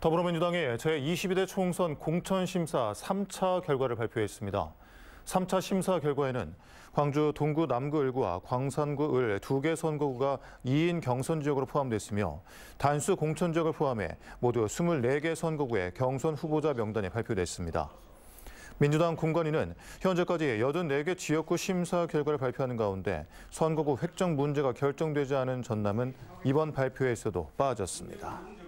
더불어민주당이 제22대 총선 공천심사 3차 결과를 발표했습니다. 3차 심사 결과에는 광주 동구 남구 을과 광산구 을두 개 선거구가 2인 경선 지역으로 포함됐으며 단수 공천 지역을 포함해 모두 24개 선거구의 경선 후보자 명단이 발표됐습니다. 민주당 공관위는 현재까지 84개 지역구 심사 결과를 발표하는 가운데 선거구 획정 문제가 결정되지 않은 전남은 이번 발표에서도 빠졌습니다.